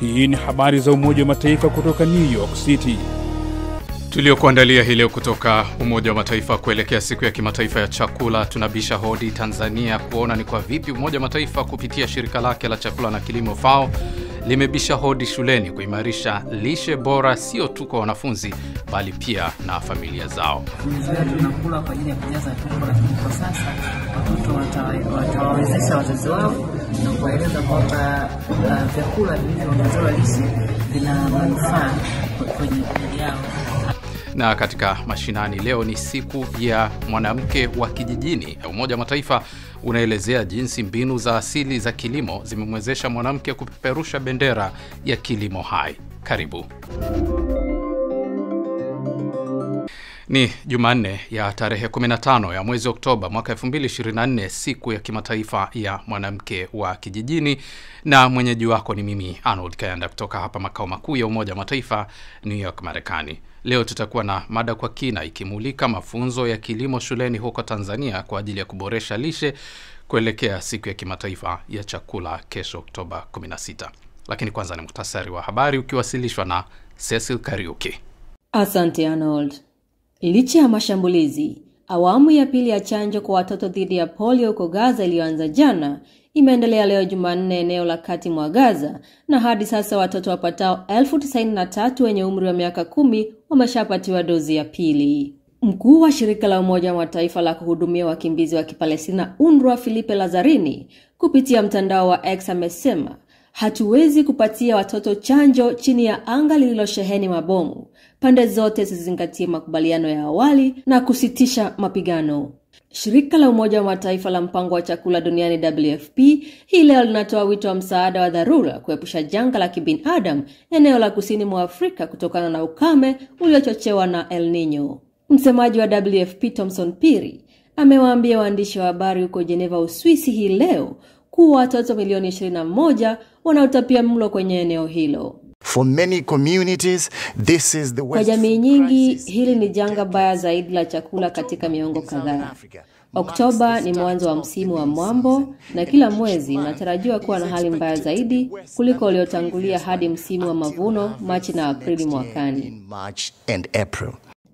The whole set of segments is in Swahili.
Hii ni habari za Umoja wa Mataifa kutoka New York City tuliokuandalia hii leo kutoka Umoja wa Mataifa. Kuelekea siku ya kimataifa ya chakula, tunabisha hodi Tanzania kuona ni kwa vipi Umoja wa Mataifa kupitia shirika lake la chakula na kilimo FAO limebisha hodi shuleni kuimarisha lishe bora, sio tu kwa wanafunzi bali pia na familia zao. Tunakula kwa ajili ya kujaza tumbo, lakini kwa sasa watoto watawawezesha wazazi wao Uh, na kuwaeleza kwamba vyakula vilivyoongezewa lisi vina manufaa kwenye mili yao na katika mashinani leo ni siku ya mwanamke wa kijijini. Umoja wa Mataifa unaelezea jinsi mbinu za asili za kilimo zimemwezesha mwanamke kupeperusha bendera ya kilimo hai. Karibu. Ni Jumanne ya tarehe 15 ya mwezi Oktoba mwaka 2024, siku ya kimataifa ya mwanamke wa kijijini, na mwenyeji wako ni mimi Arnold Kayanda kutoka hapa makao makuu ya Umoja wa Mataifa, New York, Marekani. Leo tutakuwa na mada kwa kina ikimulika mafunzo ya kilimo shuleni huko Tanzania kwa ajili ya kuboresha lishe kuelekea siku ya kimataifa ya chakula kesho Oktoba 16. Lakini kwanza ni muhtasari wa habari ukiwasilishwa na Cecil Kariuki. Asante Arnold. Licha ya mashambulizi, awamu ya pili ya chanjo kwa watoto dhidi ya polio huko Gaza iliyoanza jana imeendelea leo Jumanne eneo la kati mwa Gaza, na hadi sasa watoto wapatao elfu na tatu wenye umri wa miaka kumi wameshapatiwa dozi ya pili. Mkuu wa shirika la Umoja wa Mataifa la kuhudumia wakimbizi wa Kipalestina UNRWA Filipe Lazarini kupitia mtandao wa X amesema Hatuwezi kupatia watoto chanjo chini ya anga lililosheheni mabomu. Pande zote zizingatie makubaliano ya awali na kusitisha mapigano. Shirika la Umoja wa Mataifa la Mpango wa Chakula Duniani WFP hii leo linatoa wito wa msaada wa dharura kuepusha janga la kibinadamu eneo la kusini mwa Afrika kutokana na ukame uliochochewa na El Nino. Msemaji wa WFP Thomson Piri amewaambia waandishi wa habari huko Jeneva, Uswisi hii leo kuwa watoto milioni 21 wanaotapia mlo kwenye eneo hilo. For many communities, this is the Kwa jamii nyingi hili ni janga baya zaidi la chakula katika miongo kadhaa. Oktoba ni mwanzo wa msimu wa mwambo na kila mwezi unatarajiwa kuwa na hali mbaya zaidi kuliko uliotangulia hadi msimu wa mavuno Machi na Aprili mwakani.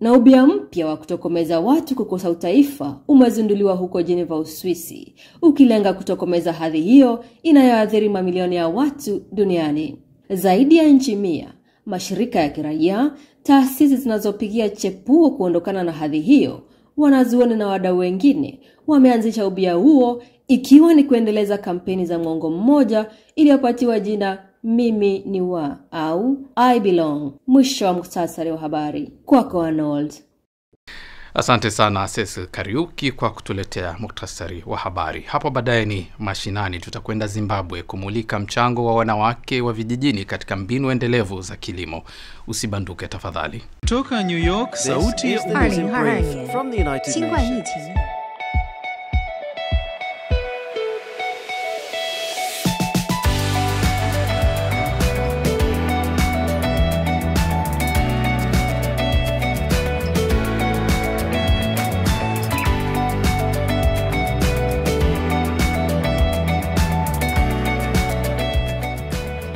Na ubia mpya wa kutokomeza watu kukosa utaifa umezinduliwa huko Geneva, Uswisi, ukilenga kutokomeza hadhi hiyo inayoathiri mamilioni ya watu duniani. Zaidi ya nchi mia, mashirika ya kiraia, taasisi zinazopigia chepuo kuondokana na hadhi hiyo, wanazuoni na wadau wengine wameanzisha ubia huo, ikiwa ni kuendeleza kampeni za mwongo mmoja iliyopatiwa jina mimi ni wa au I belong. Mwisho wa muktasari wa habari. Kwako Arnold. Asante sana Ses Kariuki kwa kutuletea muktasari wa habari. Hapo baadaye ni mashinani, tutakwenda Zimbabwe kumulika mchango wa wanawake wa vijijini katika mbinu endelevu za kilimo. Usibanduke tafadhali. Toka New York, sauti ya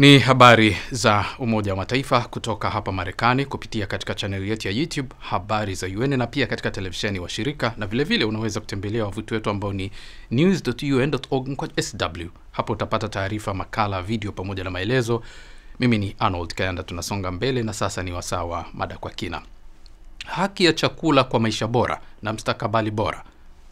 Ni habari za Umoja wa Mataifa kutoka hapa Marekani kupitia katika chaneli yetu ya YouTube habari za UN na pia katika televisheni wa shirika na vilevile vile unaweza kutembelea wavuti wetu ambao ni news.un.org/sw. Hapo utapata taarifa, makala, video pamoja na maelezo. Mimi ni Arnold Kayanda, tunasonga mbele na sasa ni wasawa wa mada kwa kina. Haki ya chakula kwa maisha bora na mstakabali bora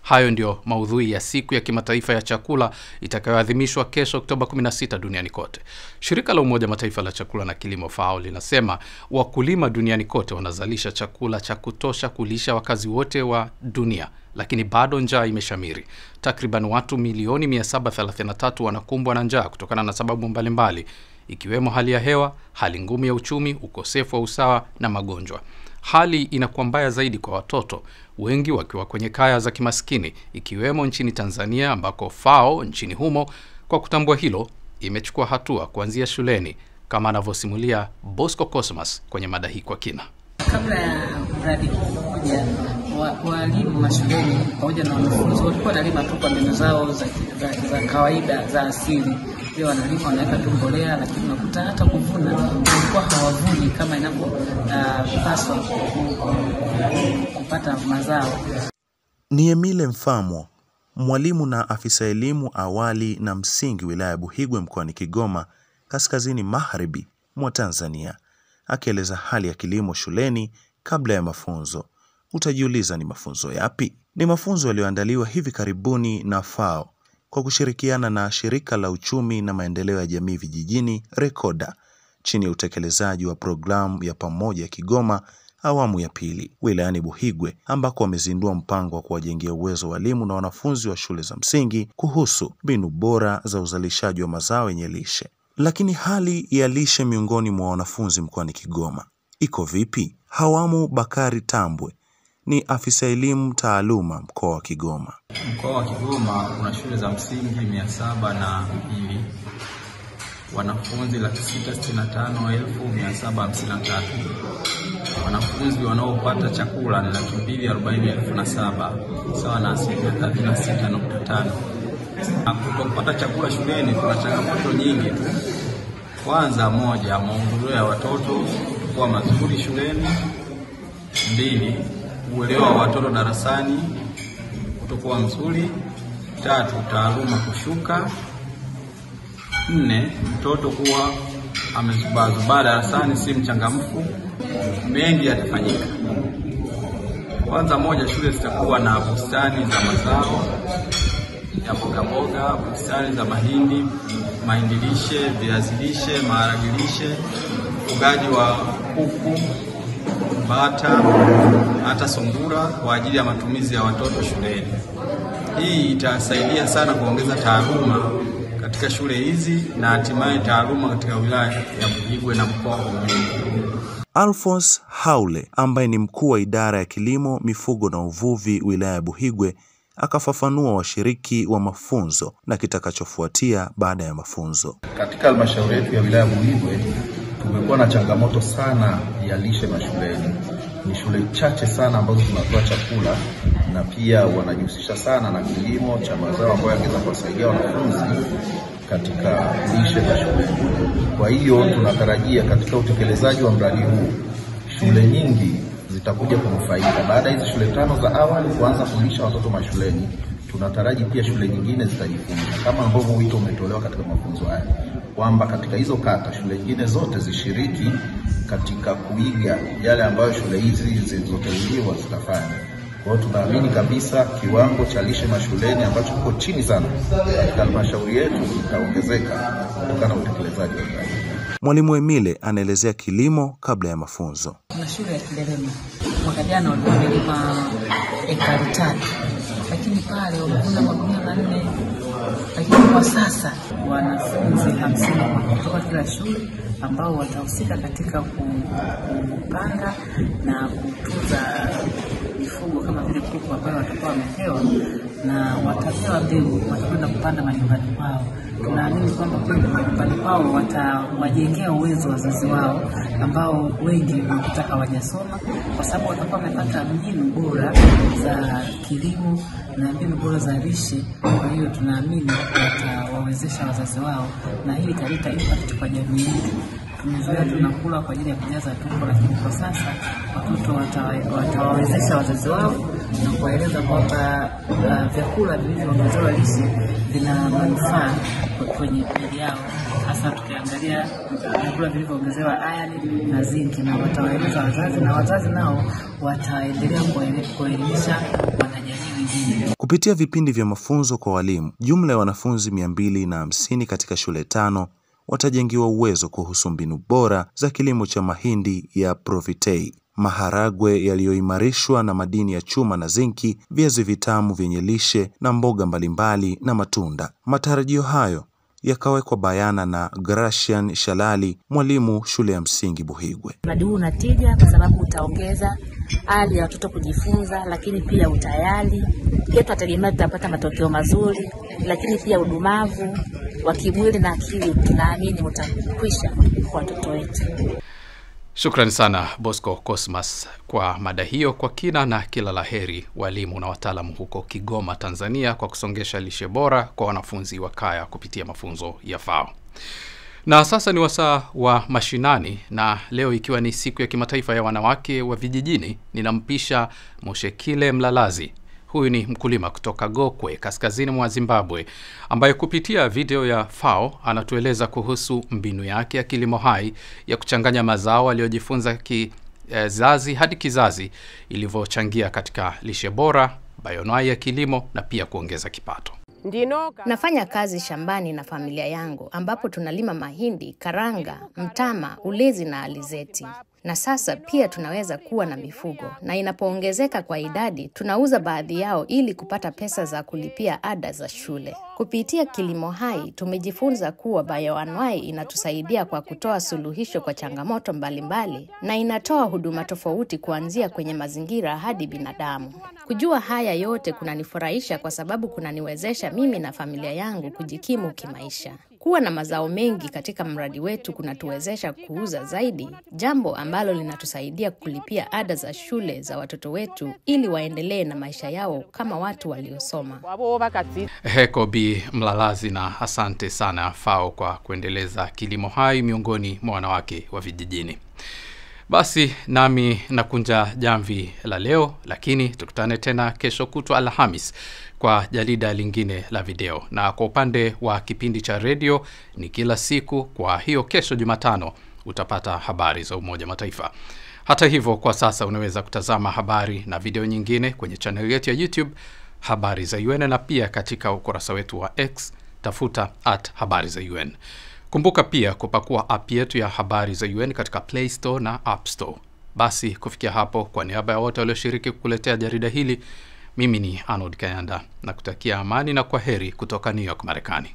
Hayo ndio maudhui ya siku ya kimataifa ya chakula itakayoadhimishwa kesho Oktoba 16 duniani kote. Shirika la Umoja Mataifa la chakula na kilimo FAO linasema wakulima duniani kote wanazalisha chakula cha kutosha kulisha wakazi wote wa dunia, lakini bado njaa imeshamiri. Takriban watu milioni 733 wanakumbwa na njaa kutokana na sababu mbalimbali ikiwemo hali ya hewa, hali ngumu ya uchumi, ukosefu wa usawa na magonjwa hali inakuwa mbaya zaidi kwa watoto wengi wakiwa kwenye kaya za kimaskini ikiwemo nchini Tanzania ambako FAO nchini humo kwa kutambua hilo imechukua hatua kuanzia shuleni kama anavyosimulia Bosco Cosmas kwenye mada hii kwa kina. Kabla ya mradi walimu mashuleni pamoja na wanafunzi walikuwa wanalima tu kwa mbinu zao za, za, za kawaida za asili pia wanalima wanaweka tu mbolea, lakini unakuta hata kuvuna walikuwa hawavuni kama inavyopaswa kupata mazao. Ni Emile mfamo mwalimu na afisa elimu awali na msingi wilaya ya Buhigwe mkoani Kigoma, kaskazini magharibi mwa Tanzania, akieleza hali ya kilimo shuleni kabla ya mafunzo. Utajiuliza, ni mafunzo yapi? Ni mafunzo yaliyoandaliwa hivi karibuni na FAO kwa kushirikiana na Shirika la Uchumi na Maendeleo ya Jamii Vijijini rekoda chini ya utekelezaji wa programu ya pamoja Kigoma awamu ya pili wilayani Buhigwe ambako wamezindua mpango wa kuwajengea uwezo walimu na wanafunzi wa shule za msingi kuhusu mbinu bora za uzalishaji wa mazao yenye lishe. Lakini hali ya lishe miongoni mwa wanafunzi mkoani Kigoma iko vipi? Hawamu Bakari Tambwe ni afisa elimu taaluma mkoa wa Kigoma. Mkoa wa Kigoma una shule za msingi mia saba na mbili wanafunzi laki sita sitini na tano elfu mia saba hamsini na tatu wanafunzi wanaopata chakula ni laki mbili arobaini elfu na saba sawa na asilimia thelathini na sita nukta tano. Kutopata chakula shuleni kuna changamoto nyingi tu. Kwanza, moja, maungulio ya watoto kuwa mazuri shuleni. Mbili, uelewa wa watoto darasani kutokuwa mzuri. Tatu, taaluma kushuka. Nne, mtoto kuwa amezubaazubaa darasani, si mchangamfu. Mengi yatafanyika. Kwanza, moja, shule zitakuwa na bustani za mazao ya mboga, bustani za mahindi, mahindi lishe, viazi lishe, maharage lishe, ufugaji wa kuku bata, hata sungura kwa ajili ya matumizi ya watoto shuleni. Hii itasaidia sana kuongeza taaluma katika shule hizi na hatimaye taaluma katika wilaya ya buhigwe na mkoa wa Mjini. Alphonce Haule ambaye ni mkuu wa idara ya kilimo, mifugo na uvuvi wilaya ya Buhigwe akafafanua washiriki wa mafunzo na kitakachofuatia baada ya mafunzo. Katika halmashauri yetu ya wilaya ya Buhigwe Kumekuwa na changamoto sana ya lishe mashuleni. Ni shule chache sana ambazo zinatoa chakula na pia wanajihusisha sana na kilimo cha mazao ambayo yangeweza kuwasaidia wanafunzi katika lishe za Kwa hiyo tunatarajia katika utekelezaji wa mradi huu shule nyingi zitakuja kunufaika baada ya hizi shule tano za awali kuanza kulisha watoto mashuleni tunataraji pia shule nyingine zitajifunza kama ambavyo wito umetolewa katika mafunzo haya kwamba katika hizo kata shule nyingine zote zishiriki katika kuiga yale ambayo shule hizi zilizoteuliwa zitafanya. Kwa hiyo tunaamini kabisa kiwango cha lishe mashuleni ambacho kiko chini sana katika halmashauri yetu kitaongezeka kutokana na utekelezaji wa kazi. Mwalimu Emile anaelezea kilimo kabla ya mafunzo. Kuna shule ya Kilelema mwaka jana walikuwa wamelima ekari tatu pale wamekuza magunia manne, lakini kwa sasa wanafunzi hamsini kutoka kila shule ambao watahusika katika kupanga na kutunza mifugo kama vile kuku ambayo watakuwa wamepewa na watapewa wa mbegu watakwenda kupanda majumbani kwao. Tunaamini kwamba kwenda majumbani kwao watawajengea uwezo wazazi wao ambao wengi wanakuta hawajasoma, kwa sababu watakuwa wamepata mbinu bora za kilimo na mbinu bora za lishe. Kwa hiyo tunaamini watawawezesha wazazi wao, na hii italeta impact kwa jamii yetu. Tumezoea tunakula kwa ajili ya kujaza tumbo, lakini kwa sasa watoto watawawezesha wazazi wao na kuwaeleza kwamba uh, vyakula vilivyoongezewa lishe vina manufaa kwenye mili yao, hasa tukiangalia uh, vyakula vilivyoongezewa ayani na zinki, na watawaeleza wazazi na wazazi nao wataendelea kuwaelimisha wengine. Kupitia vipindi vya mafunzo kwa walimu, jumla ya wanafunzi mia mbili na hamsini katika shule tano watajengiwa uwezo kuhusu mbinu bora za kilimo cha mahindi ya Profitei, maharagwe yaliyoimarishwa na madini ya chuma na zinki, viazi vitamu vyenye lishe na mboga mbalimbali na matunda. Matarajio hayo yakawekwa bayana na Gracian Shalali, mwalimu shule ya msingi Buhigwe. Mradi huu una tija kwa sababu utaongeza hali ya watoto kujifunza, lakini pia utayari pia tunategemea tutapata matokeo mazuri, lakini pia udumavu wa kimwili na akili tunaamini utakwisha kwa watoto wetu. Shukrani sana Bosco Cosmas kwa mada hiyo kwa kina, na kila la heri walimu na wataalamu huko Kigoma, Tanzania, kwa kusongesha lishe bora kwa wanafunzi wa kaya kupitia mafunzo ya fao na sasa ni wasaa wa mashinani, na leo ikiwa ni siku ya kimataifa ya wanawake wa vijijini, ninampisha Moshekile Mlalazi. Huyu ni mkulima kutoka Gokwe, kaskazini mwa Zimbabwe, ambaye kupitia video ya FAO anatueleza kuhusu mbinu yake ya kilimo hai ya kuchanganya mazao aliyojifunza kizazi hadi kizazi, ilivyochangia katika lishe bora, bayonai ya kilimo na pia kuongeza kipato. Nafanya kazi shambani na familia yangu ambapo tunalima mahindi, karanga, mtama, ulezi na alizeti na sasa pia tunaweza kuwa na mifugo, na inapoongezeka kwa idadi, tunauza baadhi yao ili kupata pesa za kulipia ada za shule. Kupitia kilimo hai, tumejifunza kuwa bayoanuai inatusaidia kwa kutoa suluhisho kwa changamoto mbalimbali mbali, na inatoa huduma tofauti kuanzia kwenye mazingira hadi binadamu. Kujua haya yote kunanifurahisha kwa sababu kunaniwezesha mimi na familia yangu kujikimu kimaisha. Kuwa na mazao mengi katika mradi wetu kunatuwezesha kuuza zaidi, jambo ambalo linatusaidia kulipia ada za shule za watoto wetu ili waendelee na maisha yao kama watu waliosoma. Heko Bi Mlalazi, na asante sana FAO kwa kuendeleza kilimo hai miongoni mwa wanawake wa vijijini. Basi nami nakunja jamvi la leo, lakini tukutane tena kesho kutwa Alhamis kwa jarida lingine la video, na kwa upande wa kipindi cha redio ni kila siku. Kwa hiyo kesho Jumatano utapata habari za Umoja Mataifa. Hata hivyo, kwa sasa unaweza kutazama habari na video nyingine kwenye chaneli yetu ya YouTube habari za UN na pia katika ukurasa wetu wa X tafuta at habari za UN. Kumbuka pia kupakua app yetu ya habari za UN katika Play Store na App Store. Basi kufikia hapo, kwa niaba ya wote walioshiriki kukuletea jarida hili, mimi ni Arnold Kayanda na kutakia amani na kwa heri kutoka New York, Marekani.